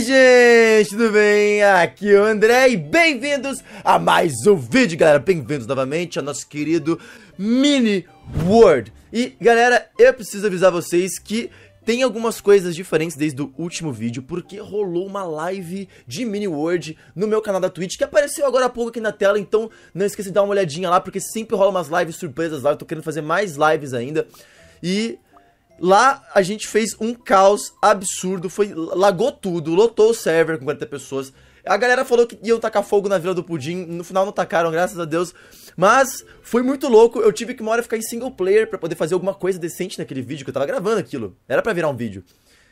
gente? Tudo bem? Aqui é o André e bem-vindos a mais um vídeo, galera. Bem-vindos novamente ao nosso querido Mini World. E, galera, eu preciso avisar vocês que tem algumas coisas diferentes desde o último vídeo, porque rolou uma live de Mini World no meu canal da Twitch, que apareceu agora há pouco aqui na tela, então não esqueça de dar uma olhadinha lá, porque sempre rola umas lives surpresas lá, eu tô querendo fazer mais lives ainda. E Lá a gente fez um caos absurdo, foi lagou tudo, lotou o server com 40 pessoas. A galera falou que iam tacar fogo na Vila do Pudim, no final não tacaram, graças a Deus. Mas foi muito louco, eu tive que uma hora ficar em single player para poder fazer alguma coisa decente naquele vídeo que eu tava gravando aquilo. Era para virar um vídeo.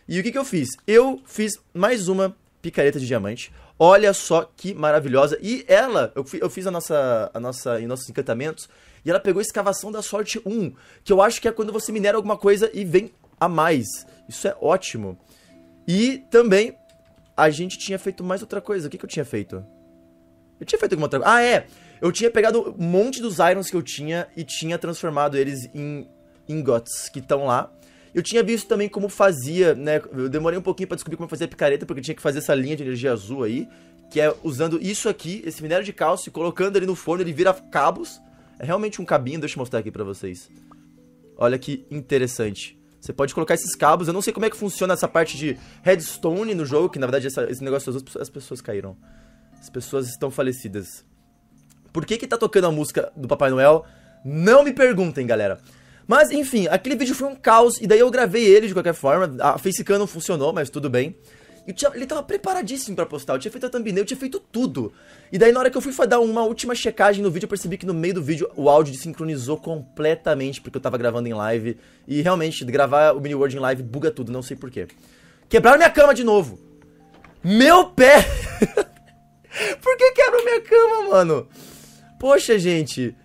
E o que que eu fiz? Eu fiz mais uma picareta de diamante. Olha só que maravilhosa. E ela, eu, eu fiz a nossa, a nossa, os nossos encantamentos e ela pegou escavação da sorte 1, que eu acho que é quando você minera alguma coisa e vem a mais. Isso é ótimo. E também a gente tinha feito mais outra coisa. O que, que eu tinha feito? Eu tinha feito alguma outra coisa. Ah, é! Eu tinha pegado um monte dos irons que eu tinha e tinha transformado eles em ingots que estão lá. Eu tinha visto também como fazia, né? Eu demorei um pouquinho para descobrir como fazer a picareta, porque tinha que fazer essa linha de energia azul aí, que é usando isso aqui, esse minério de cálcio, colocando ele no forno, ele vira cabos. É realmente um cabinho, deixa eu mostrar aqui pra vocês. Olha que interessante. Você pode colocar esses cabos, eu não sei como é que funciona essa parte de redstone no jogo, que na verdade essa, esse negócio as pessoas caíram. As pessoas estão falecidas. Por que que tá tocando a música do Papai Noel? Não me perguntem, galera. Mas, enfim, aquele vídeo foi um caos, e daí eu gravei ele de qualquer forma. A facecam não funcionou, mas tudo bem. Tinha, ele tava preparadíssimo para postar. Eu tinha feito a thumbnail, eu tinha feito tudo. E daí, na hora que eu fui dar uma última checagem no vídeo, eu percebi que no meio do vídeo o áudio desincronizou completamente, porque eu tava gravando em live. E realmente, gravar o Mini World em live buga tudo, não sei porquê. Quebraram minha cama de novo. Meu pé! Por que quebrou minha cama, mano? Poxa, gente.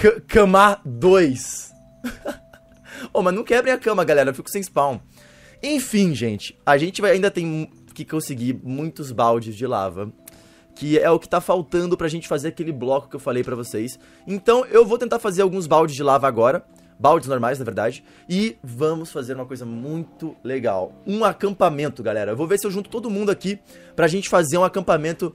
C cama 2. oh, mas não quebrem a cama, galera. Eu fico sem spawn. Enfim, gente, a gente vai, ainda tem que conseguir muitos baldes de lava. Que é o que tá faltando pra gente fazer aquele bloco que eu falei pra vocês. Então eu vou tentar fazer alguns baldes de lava agora. Baldes normais, na verdade. E vamos fazer uma coisa muito legal. Um acampamento, galera. Eu vou ver se eu junto todo mundo aqui pra gente fazer um acampamento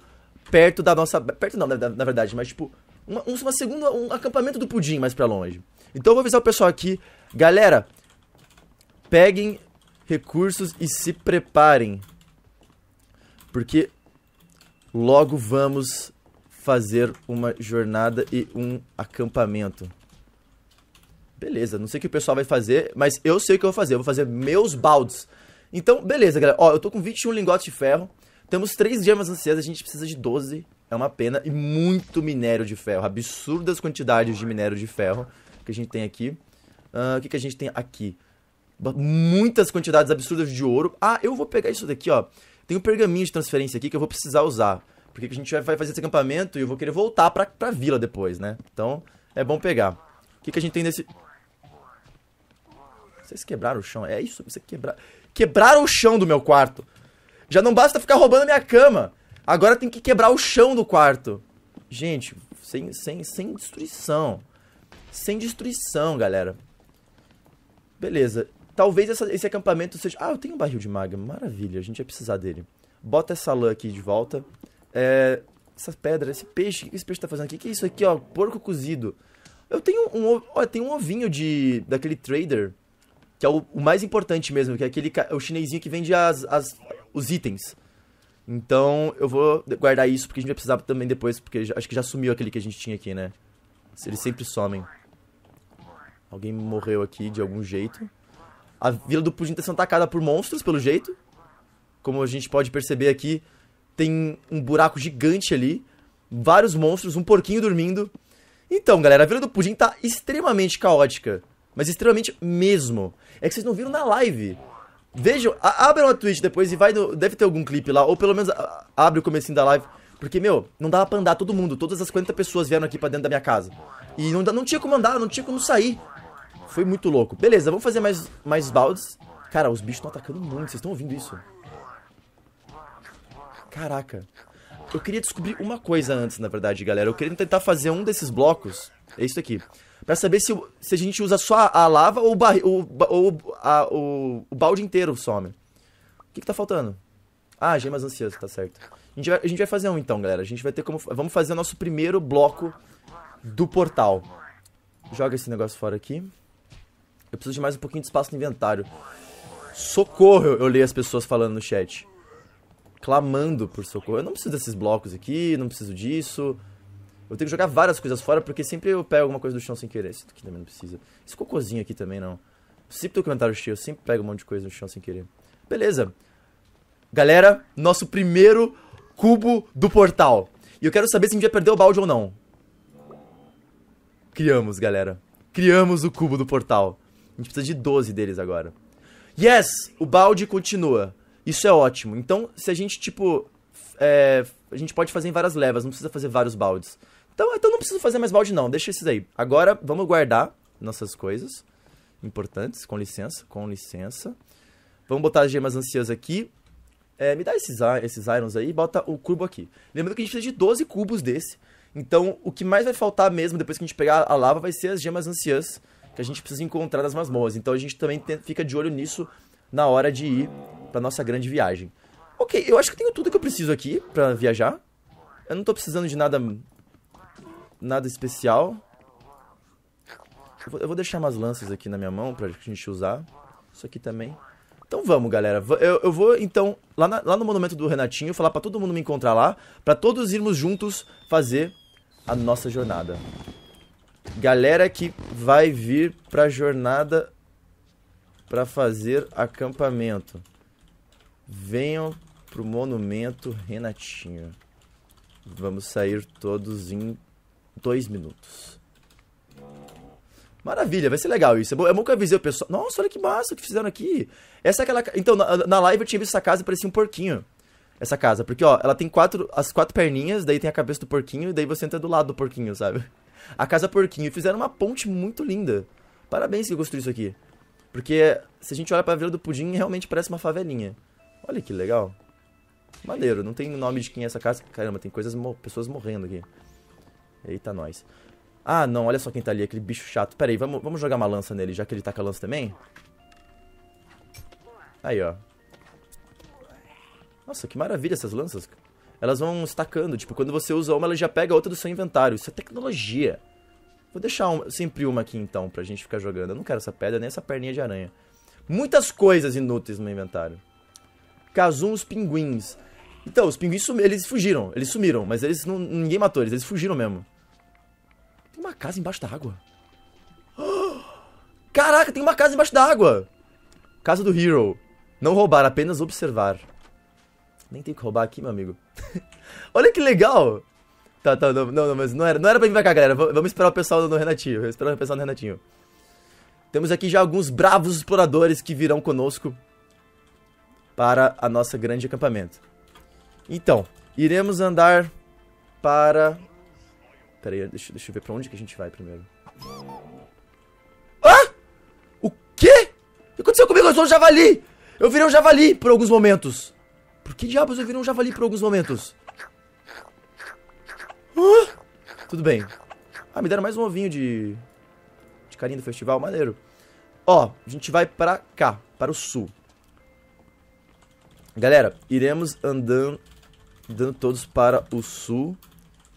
perto da nossa... Perto não, na, verdade, mas tipo... Uma, uma segunda... Um acampamento do pudim mais pra longe. Então eu vou avisar o pessoal aqui. Galera, peguem recursos e se preparem, porque logo vamos fazer uma jornada e um acampamento. Beleza, não sei o que o pessoal vai fazer, mas eu sei o que eu vou fazer. Eu vou fazer meus baldes. Então, beleza, galera. Ó, eu tô com 21 lingotes de ferro. Temos 3 gemas ansiosas, a gente precisa de 12. É uma pena. E muito minério de ferro. Absurdas quantidades de minério de ferro que a gente tem aqui. Uh, o que, que a gente tem aqui? muitas quantidades absurdas de ouro. Ah, eu vou pegar isso daqui, ó. Tem um pergaminho de transferência aqui que eu vou precisar usar. Porque a gente vai fazer esse acampamento e eu vou querer voltar pra, pra vila depois, né? Então, é bom pegar. O que, que a gente tem nesse... Vocês quebraram o chão. É isso, você quebrar... Quebraram o chão do meu quarto. Já não basta ficar roubando a minha cama. Agora tem que quebrar o chão do quarto. Gente, sem, sem, sem destruição. Sem destruição, galera. Beleza. Talvez essa, esse acampamento seja. Ah, eu tenho um barril de magma, Maravilha, a gente vai precisar dele. Bota essa lã aqui de volta. É, essa pedra, esse peixe, o que esse peixe tá fazendo aqui? O que é isso aqui, ó? Porco cozido. Eu tenho um, ó, tem um ovinho de daquele trader, que é o, o, mais importante mesmo, que é aquele é o chinesinho que vende as, as, os itens. Então eu vou guardar isso porque a gente vai precisar também depois, porque já, acho que já sumiu aquele que a gente tinha aqui, né? Eles sempre somem. Alguém morreu aqui de algum jeito. A Vila do Pudim está sendo atacada por monstros, pelo jeito. Como a gente pode perceber aqui, tem um buraco gigante ali. Vários monstros, um porquinho dormindo. Então, galera, a Vila do Pudim está extremamente caótica. Mas extremamente mesmo. É que vocês não viram na live. Vejam, abre abram a Twitch depois e vai no, Deve ter algum clipe lá, ou pelo menos abre o comecinho da live. Porque, meu, não dava pra andar todo mundo. Todas as 40 pessoas vieram aqui pra dentro da minha casa. E não, não tinha como andar, não tinha como sair. Foi muito louco. Beleza, vamos fazer mais, mais baldes. Cara, os bichos estão atacando muito. Vocês estão ouvindo isso? Caraca. Eu queria descobrir uma coisa antes, na verdade, galera. Eu queria tentar fazer um desses blocos. É isso aqui. Pra saber se, se a gente usa só a lava ou, barri, ou, ou a, o, o, balde inteiro some. O que, que tá faltando? Ah, gemas ansiosas, tá certo. A gente, vai, a gente vai fazer um então, galera. A gente vai ter como. Vamos fazer o nosso primeiro bloco do portal. Joga esse negócio fora aqui. Eu preciso de mais um pouquinho de espaço no inventário. Socorro, eu li as pessoas falando no chat. Clamando por socorro. Eu não preciso desses blocos aqui, não preciso disso. Eu tenho que jogar várias coisas fora, porque sempre eu pego alguma coisa do chão sem querer. Isso aqui também não precisa. Esse cocôzinho aqui também não. Sempre tô com o inventário cheio, eu sempre pego um monte de coisa no chão sem querer. Beleza. Galera, nosso primeiro cubo do portal. E eu quero saber se a gente vai perder o balde ou não. Criamos, galera. Criamos o cubo do portal. A gente precisa de 12 deles agora. Yes! O balde continua. Isso é ótimo. Então, se a gente, tipo. É, a gente pode fazer em várias levas, não precisa fazer vários baldes. Então, ah, então não preciso fazer mais balde, não. Deixa esses aí. Agora, vamos guardar nossas coisas importantes. Com licença, com licença. Vamos botar as gemas ansias aqui. É, me dá esses, esses irons aí e bota o cubo aqui. Lembrando que a gente precisa de 12 cubos desse. Então, o que mais vai faltar mesmo depois que a gente pegar a lava vai ser as gemas anciãs que a gente precisa encontrar nas masmorras. Então a gente também fica de olho nisso na hora de ir para nossa grande viagem. Ok, eu acho que tenho tudo que eu preciso aqui para viajar. Eu não tô precisando de nada nada especial. Eu vou deixar umas lanças aqui na minha mão pra gente usar. Isso aqui também. Então vamos, galera. Eu, eu vou, então, lá, na, lá, no monumento do Renatinho, falar para todo mundo me encontrar lá, para todos irmos juntos fazer a nossa jornada. Galera que vai vir pra jornada para fazer acampamento. Venham pro monumento Renatinho. Vamos sair todos em dois minutos. Maravilha, vai ser legal isso. Eu nunca avisei o pessoal. Nossa, olha que massa que fizeram aqui. Essa é aquela. Então, na, na live eu tinha visto essa casa e parecia um porquinho. Essa casa. Porque, ó, ela tem quatro, as quatro perninhas, daí tem a cabeça do porquinho, e daí você entra do lado do porquinho, sabe? a Casa Porquinho. Fizeram uma ponte muito linda. Parabéns que construiu isso aqui. Porque se a gente olha pra Vila do Pudim, realmente parece uma favelinha. Olha que legal. Maneiro, não tem nome de quem é essa casa. Caramba, tem coisas, pessoas morrendo aqui. Eita, nós. Ah, não, olha só quem tá ali, aquele bicho chato. Pera aí, vamos, vamos jogar uma lança nele, já que ele tá com a lança também? Aí, ó. Nossa, que maravilha essas lanças elas vão estacando. Tipo, quando você usa uma, ela já pega a outra do seu inventário. Isso é tecnologia. Vou deixar sempre uma aqui então, pra gente ficar jogando. Eu não quero essa pedra, nem essa perninha de aranha. Muitas coisas inúteis no meu inventário. Kazum, os pinguins. Então, os pinguins eles fugiram, eles sumiram, mas eles não, ninguém matou eles, eles fugiram mesmo. Tem uma casa embaixo da água. Caraca, tem uma casa embaixo da água. Casa do Hero. Não roubar, apenas observar. Nem tem que roubar aqui, meu amigo. Olha que legal! Tá, tá, não, não, mas não era, não era pra mim pra cá, galera. Vamos esperar o pessoal do Renatinho. Esperar o pessoal do Renatinho. Temos aqui já alguns bravos exploradores que virão conosco para a nossa grande acampamento. Então, iremos andar para... Pera aí, deixa, deixa eu ver pra onde que a gente vai primeiro. Ah! O quê? O que aconteceu comigo? Eu sou um javali! Eu virei um javali por alguns momentos. Por que diabos eu virei um javali por alguns momentos? tudo bem. Ah, me deram mais um ovinho de... De carinho do festival, maneiro. Ó, a gente vai pra cá, para o sul. Galera, iremos andando, andando todos para o sul.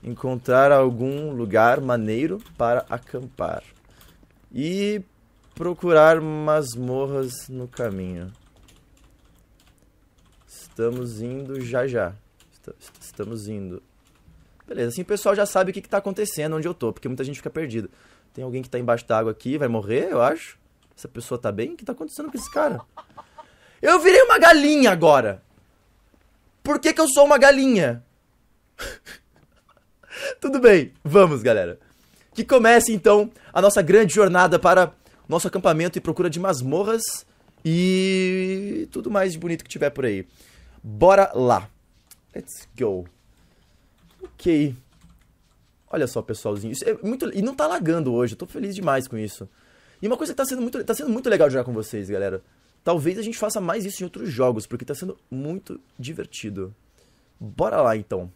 Encontrar algum lugar maneiro para acampar. E procurar masmorras no caminho. Estamos indo já já. Estamos indo. Beleza, assim o pessoal já sabe o que, está acontecendo, onde eu tô, porque muita gente fica perdida. Tem alguém que está embaixo da água aqui, vai morrer, eu acho. Essa pessoa tá bem? O que está acontecendo com esse cara? Eu virei uma galinha agora! Por que, que eu sou uma galinha? Tudo bem, vamos, galera. Que comece então a nossa grande jornada para nosso acampamento e procura de masmorras e tudo mais de bonito que tiver por aí. Bora lá. Let's go. Ok. Olha só, pessoalzinho. Isso é muito... E não tá lagando hoje. Eu tô feliz demais com isso. E uma coisa que tá sendo muito, tá sendo muito legal de jogar com vocês, galera. Talvez a gente faça mais isso em outros jogos, porque tá sendo muito divertido. Bora lá, então.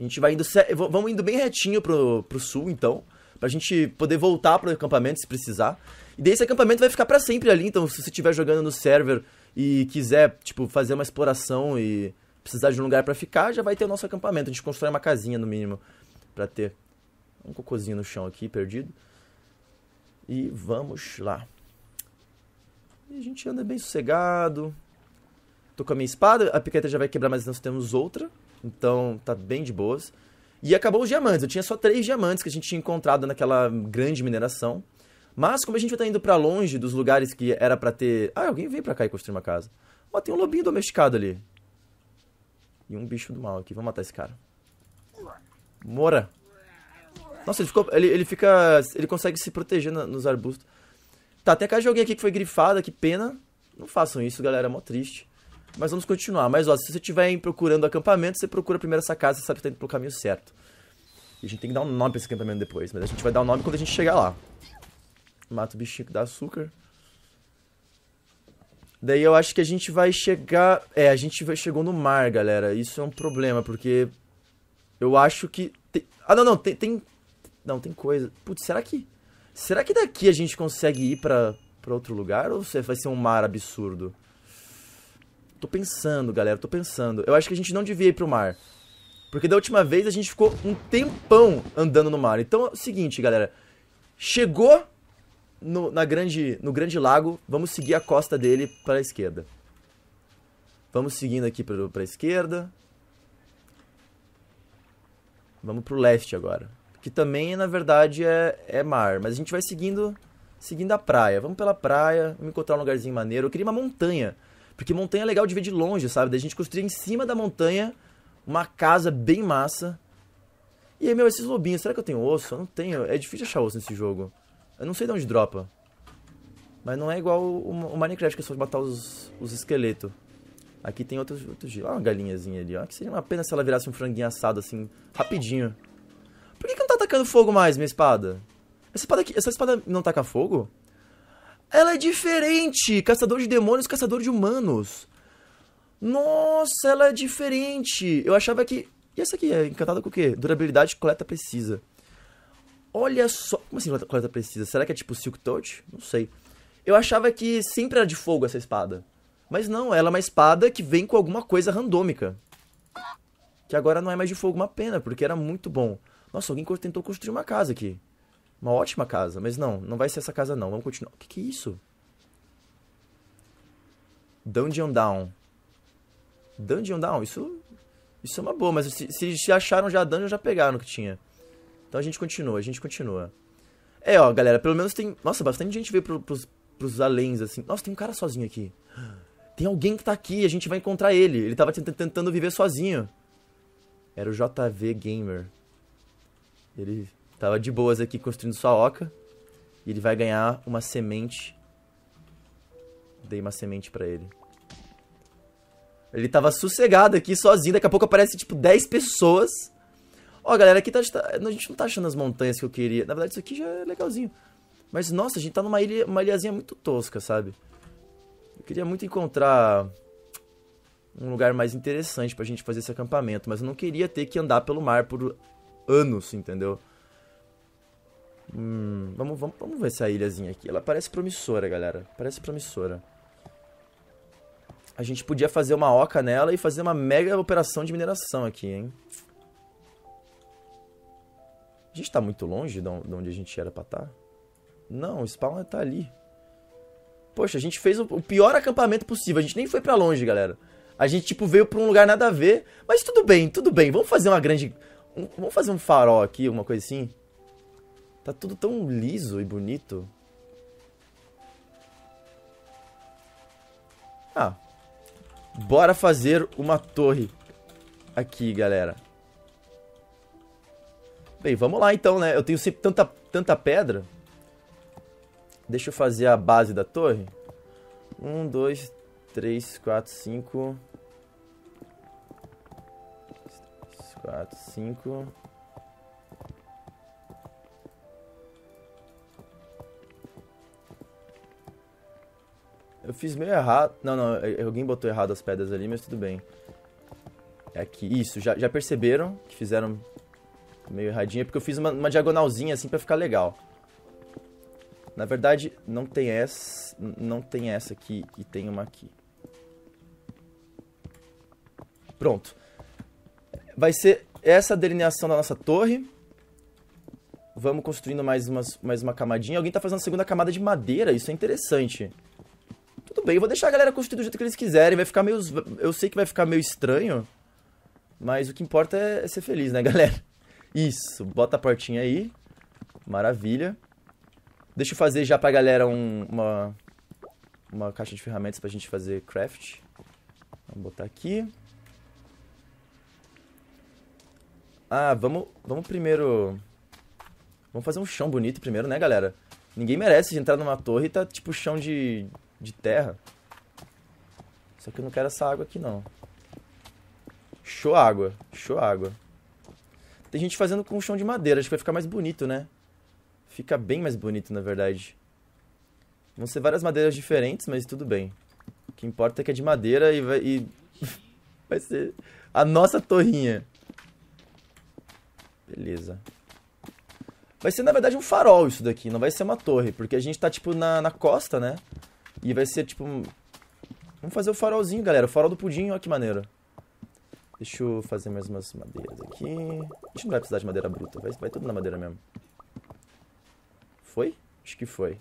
A gente vai indo... Vamos indo bem retinho pro, pro sul, então. Pra gente poder voltar pro acampamento se precisar. E daí esse acampamento vai ficar para sempre ali, então se você estiver jogando no server e quiser, tipo, fazer uma exploração e precisar de um lugar para ficar, já vai ter o nosso acampamento. A gente constrói uma casinha no mínimo para ter um cocôzinho no chão aqui, perdido. E vamos lá. E a gente anda bem sossegado. Tô com a minha espada, a piqueta já vai quebrar, mas nós temos outra. Então tá bem de boas. E acabou os diamantes. Eu tinha só três diamantes que a gente tinha encontrado naquela grande mineração. Mas como a gente vai estar tá indo para longe dos lugares que era para ter, ah, alguém veio para cá e construiu uma casa. Ó, tem um lobinho domesticado ali. E um bicho do mal aqui. Vamos matar esse cara. Mora. Nossa, ele, ficou, ele, ele fica. Ele consegue se proteger na, nos arbustos. Tá, tem a casa de alguém aqui que foi grifada, que pena. Não façam isso, galera, é mó triste. Mas vamos continuar. Mas ó, se você estiver procurando acampamento, você procura primeiro essa casa, você sabe que tá indo pelo caminho certo. E a gente tem que dar um nome pra esse acampamento depois, mas a gente vai dar o um nome quando a gente chegar lá mata o bichinho que dá açúcar. Daí eu acho que a gente vai chegar. É, a gente vai, chegou no mar, galera. Isso é um problema, porque eu acho que. Tem... Ah, não, não, tem, tem. Não, tem coisa. Putz, será que. Será que daqui a gente consegue ir pra, pra outro lugar? Ou vai ser um mar absurdo? Tô pensando, galera, tô pensando. Eu acho que a gente não devia ir pro mar. Porque da última vez a gente ficou um tempão andando no mar. Então é o seguinte, galera. Chegou no, na grande, no grande lago, vamos seguir a costa dele para a esquerda. Vamos seguindo aqui para a esquerda. Vamos para o leste agora. Que também, na verdade, é, é mar. Mas a gente vai seguindo seguindo a praia. Vamos pela praia, vamos encontrar um lugarzinho maneiro. Eu queria uma montanha. Porque montanha é legal de ver de longe, sabe? Da gente construir em cima da montanha uma casa bem massa. E aí, meu, esses lobinhos, será que eu tenho osso? Eu não tenho. É difícil achar osso nesse jogo. Eu não sei de onde dropa. Mas não é igual o, Minecraft, que é só matar os, os esqueletos. Aqui tem outros, outros Olha uma galinhazinha ali, ó. Que seria uma pena se ela virasse um franguinho assado, assim, rapidinho. Por que, que não tá atacando fogo mais, minha espada? Essa espada aqui, essa espada não taca fogo? Ela é diferente! Caçador de demônios, caçador de humanos. Nossa, ela é diferente! Eu achava que... E essa aqui é encantada com o quê? Durabilidade, coleta precisa. Olha só. Como assim coleta precisa? Será que é tipo Silk Touch? Não sei. Eu achava que sempre era de fogo essa espada. Mas não, ela é uma espada que vem com alguma coisa randômica. Que agora não é mais de fogo, uma pena, porque era muito bom. Nossa, alguém tentou construir uma casa aqui. Uma ótima casa, mas não, não vai ser essa casa não. Vamos continuar. O que, que é isso? Dungeon Down. Dungeon Down, isso. Isso é uma boa, mas se, se acharam já dungeon, já pegaram o que tinha. Então a gente continua, a gente continua. É, ó, galera, pelo menos tem. Nossa, bastante gente veio pro, pros, pros aléns, assim. Nossa, tem um cara sozinho aqui. Tem alguém que tá aqui, a gente vai encontrar ele. Ele tava tentando viver sozinho. Era o JV Gamer. Ele tava de boas aqui construindo sua oca. E ele vai ganhar uma semente. Dei uma semente para ele. Ele tava sossegado aqui sozinho. Daqui a pouco aparece tipo 10 pessoas Ó, galera, aqui tá, a gente não tá achando as montanhas que eu queria. Na verdade, isso aqui já é legalzinho. Mas, nossa, a gente tá numa ilha, uma ilhazinha muito tosca, sabe? Eu queria muito encontrar um lugar mais interessante pra gente fazer esse acampamento. Mas eu não queria ter que andar pelo mar por anos, entendeu? Hum, vamos, vamos, vamos ver essa ilhazinha aqui. Ela parece promissora, galera. Parece promissora. A gente podia fazer uma oca nela e fazer uma mega operação de mineração aqui, hein? A gente tá muito longe de onde a gente era pra estar? Tá? Não, o spawn tá ali. Poxa, a gente fez o pior acampamento possível. A gente nem foi pra longe, galera. A gente, tipo, veio pra um lugar nada a ver. Mas tudo bem, tudo bem. Vamos fazer uma grande... Um, vamos fazer um farol aqui, alguma coisa assim. Tá tudo tão liso e bonito. Ah. Bora fazer uma torre aqui, galera. Bem, vamos lá então, né? Eu tenho sempre tanta, tanta pedra. Deixa eu fazer a base da torre. Um, dois, três, quatro, cinco. Três, quatro, cinco. Eu fiz meio errado. Não, não, é, alguém botou errado as pedras ali, mas tudo bem. É aqui, isso, já, já perceberam que fizeram meio erradinha, porque eu fiz uma, uma diagonalzinha assim para ficar legal. Na verdade, não tem essa, não tem essa aqui e tem uma aqui. Pronto. Vai ser essa delineação da nossa torre. Vamos construindo mais, umas, mais uma camadinha. Alguém está fazendo a segunda camada de madeira, isso é interessante. Tudo bem, eu vou deixar a galera construir do jeito que eles quiserem. Vai ficar meio. Eu sei que vai ficar meio estranho. Mas o que importa é, é ser feliz, né, galera? Isso, bota a portinha aí. Maravilha. Deixa eu fazer já pra galera um, uma, uma caixa de ferramentas pra gente fazer craft. Vamos botar aqui. Ah, vamos, vamos primeiro... Vamos fazer um chão bonito primeiro, né, galera? Ninguém merece entrar numa torre e tá tipo chão de, de terra. Só que eu não quero essa água aqui, não. Show água, show água. Tem gente fazendo com chão de madeira, acho que vai ficar mais bonito, né? Fica bem mais bonito, na verdade. Vão ser várias madeiras diferentes, mas tudo bem. O que importa é que é de madeira e vai, e... vai ser a nossa torrinha. Beleza. Vai ser, na verdade, um farol isso daqui, não vai ser uma torre, porque a gente tá, tipo, na, na costa, né? E vai ser, tipo... Um... Vamos fazer o farolzinho, galera, o farol do pudim, olha que maneiro. Deixa eu fazer mais umas madeiras aqui. A gente não vai precisar de madeira bruta, vai, vai tudo na madeira mesmo. Foi? Acho que foi.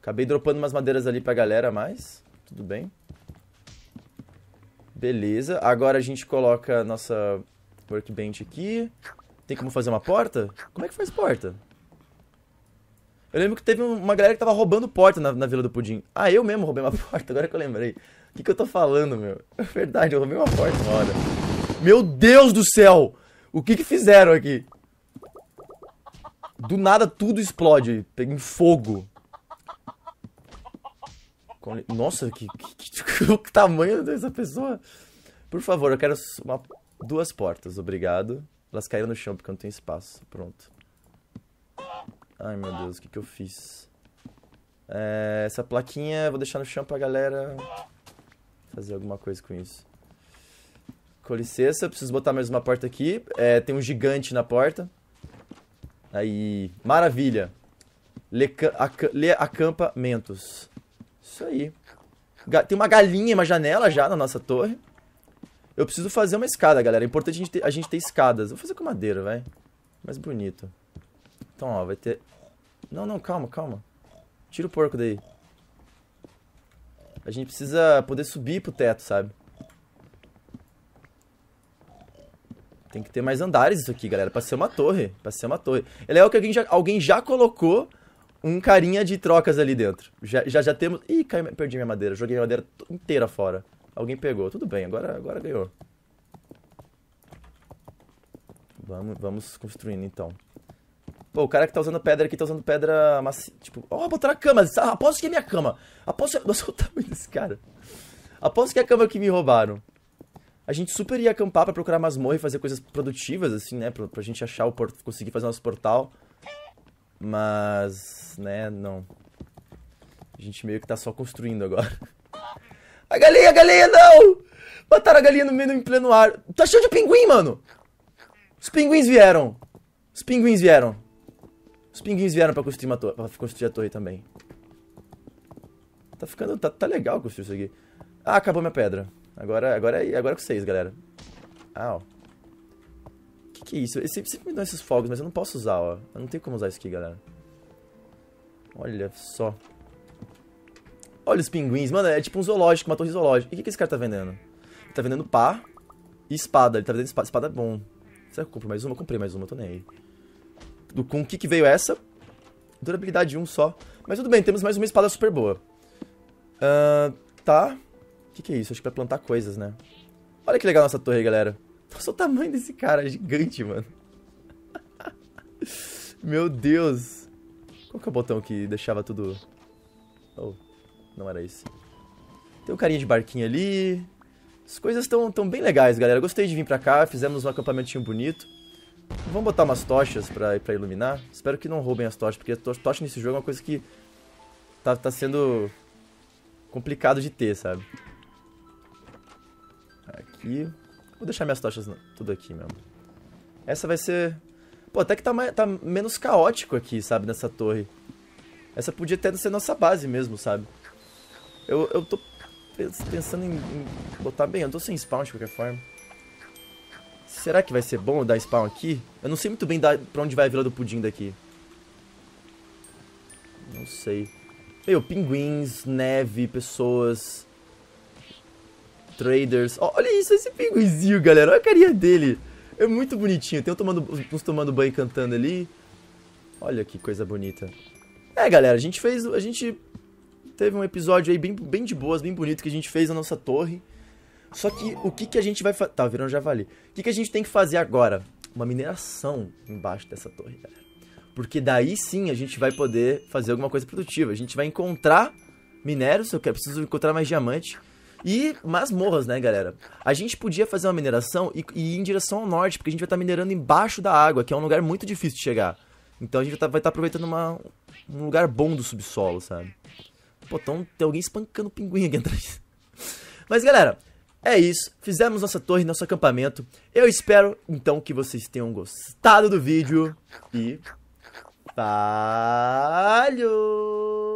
Acabei dropando umas madeiras ali pra galera, mas tudo bem. Beleza, agora a gente coloca a nossa workbench aqui. Tem como fazer uma porta? Como é que faz porta? Eu lembro que teve uma galera que tava roubando porta na, na Vila do Pudim. Ah, eu mesmo roubei uma porta, agora que eu lembrei. O que, que eu tô falando, meu? É verdade, eu roubei uma porta uma hora. Meu Deus do céu! O que que fizeram aqui? Do nada tudo explode. Pega em fogo. É, nossa, que, que, que, que tamanho dessa pessoa. Por favor, eu quero uma, duas portas. Obrigado. Elas caíram no chão porque eu não tenho espaço. Pronto. Ai, meu Deus, o que, que eu fiz? É, essa plaquinha eu vou deixar no chão pra galera fazer alguma coisa com isso. Com licença, preciso botar mais uma porta aqui. É, tem um gigante na porta. Aí, maravilha. Leca le acampamentos. Isso aí. tem uma galinha, uma janela já na nossa torre. Eu preciso fazer uma escada, galera. É importante a gente ter, a gente ter escadas. Vou fazer com madeira, vai. Mais bonito. Então, ó, vai ter... Não, não, calma, calma. Tira o porco daí. A gente precisa poder subir pro teto, sabe? Tem que ter mais andares isso aqui, galera. Pra ser uma torre. Pra ser uma torre. É legal que alguém já, alguém já colocou um carinha de trocas ali dentro. Já, já, já temos... Ih, perdi minha madeira. Joguei a madeira inteira fora. Alguém pegou. Tudo bem, agora, agora ganhou. Vamos, vamos construindo, então. Pô, o cara que tá usando pedra aqui tá usando pedra macia. Tipo, ó, oh, botar na cama. após aposto que é minha cama. Aposto que. Nossa, o tamanho desse cara. Aposto que é a cama que me roubaram. A gente super ia acampar para procurar masmorra e fazer coisas produtivas, assim, né? Pra, pra gente achar o porto, conseguir fazer nosso portal. Mas, né, não. A gente meio que tá só construindo agora. A galinha, a galinha, não! Mataram a galinha no meio em pleno ar. Tá cheio de pinguim, mano! Os pinguins vieram! Os pinguins vieram! Os pinguins vieram pra construir, uma torre, pra construir a torre também. Tá ficando... Tá, tá legal construir isso aqui. Ah, acabou minha pedra. Agora, agora, é, agora é com vocês, galera. Au. Que que é isso? Eles sempre me dão esses fogos, mas eu não posso usar, ó. Eu não tenho como usar isso aqui, galera. Olha só. Olha os pinguins. Mano, é tipo um zoológico, uma torre zoológica. E o que, que esse cara tá vendendo? Ele tá vendendo pá e espada. Ele tá vendendo espada. Espada é bom. Será que eu compro mais uma? Eu comprei mais uma, eu tô nem aí do, com o que, que veio essa. Durabilidade 1 só. Mas tudo bem, temos mais uma espada super boa. Uh, tá. O que, que é isso? Acho que é pra plantar coisas, né? Olha que legal nossa torre, galera. Nossa, o tamanho desse cara é gigante, mano. Meu Deus. Qual que é o botão que deixava tudo... Oh, não era isso Tem um carinha de barquinho ali. As coisas estão tão bem legais, galera. Gostei de vir pra cá, fizemos um acampamentinho bonito. Vamos botar umas tochas pra, pra iluminar? Espero que não roubem as tochas, porque to tocha nesse jogo é uma coisa que tá, tá sendo complicado de ter, sabe? Aqui. Vou deixar minhas tochas tudo aqui mesmo. Essa vai ser... Pô, até que tá, mais, tá menos caótico aqui, sabe? Nessa torre. Essa podia até ser nossa base mesmo, sabe? Eu, eu tô pensando em, em botar... Bem, eu tô sem spawn de qualquer forma. Será que vai ser bom dar spawn aqui? Eu não sei muito bem da, pra onde vai a Vila do Pudim daqui. Não sei. Meu, pinguins, neve, pessoas... Traders. Oh, olha isso, esse pinguinzinho, galera. Olha a carinha dele. É muito bonitinho. Tem um tomando, uns tomando banho e cantando ali. Olha que coisa bonita. É, galera, a gente fez... A gente teve um episódio aí bem, bem de boas, bem bonito, que a gente fez a nossa torre. Só que o que, que a gente vai fazer. Tá, virando javali. O que, que a gente tem que fazer agora? Uma mineração embaixo dessa torre, galera. Porque daí sim a gente vai poder fazer alguma coisa produtiva. A gente vai encontrar minérios, eu quero, preciso encontrar mais diamante. E masmorras, né, galera? A gente podia fazer uma mineração e, e, ir em direção ao norte, porque a gente vai estar tá minerando embaixo da água, que é um lugar muito difícil de chegar. Então a gente vai estar tá, tá aproveitando uma, um lugar bom do subsolo, sabe? Pô, tem alguém espancando pinguim aqui atrás. Mas, galera, é isso, fizemos nossa torre, nosso acampamento. Eu espero, então, que vocês tenham gostado do vídeo. E... Valeu!